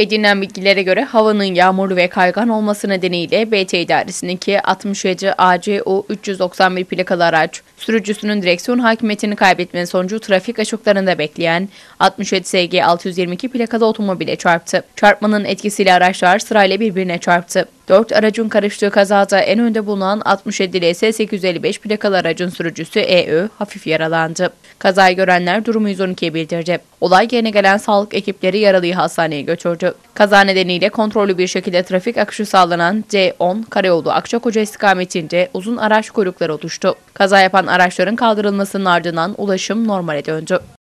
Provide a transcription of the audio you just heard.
Edinilen bilgilere göre havanın yağmurlu ve kaygan olması nedeniyle BT idaresindeki 63 ACO 391 plakalı araç sürücüsünün direksiyon hakimiyetini kaybetmenin sonucu trafik açıklarında bekleyen 67 SG 622 plakalı otomobile çarptı. Çarpmanın etkisiyle araçlar sırayla birbirine çarptı. 4 aracın karıştığı kazada en önde bulunan 67 LS 855 plakalı aracın sürücüsü EÖ hafif yaralandı. Kazayı görenler durumu 112'ye bildirdi. Olay yerine gelen sağlık ekipleri yaralıyı hastaneye götürdü. Kaza nedeniyle kontrollü bir şekilde trafik akışı sağlanan C10 Karayolu Akçakoca istikametinde uzun araç kuyrukları oluştu. Kaza yapan araçların kaldırılmasının ardından ulaşım normale döndü.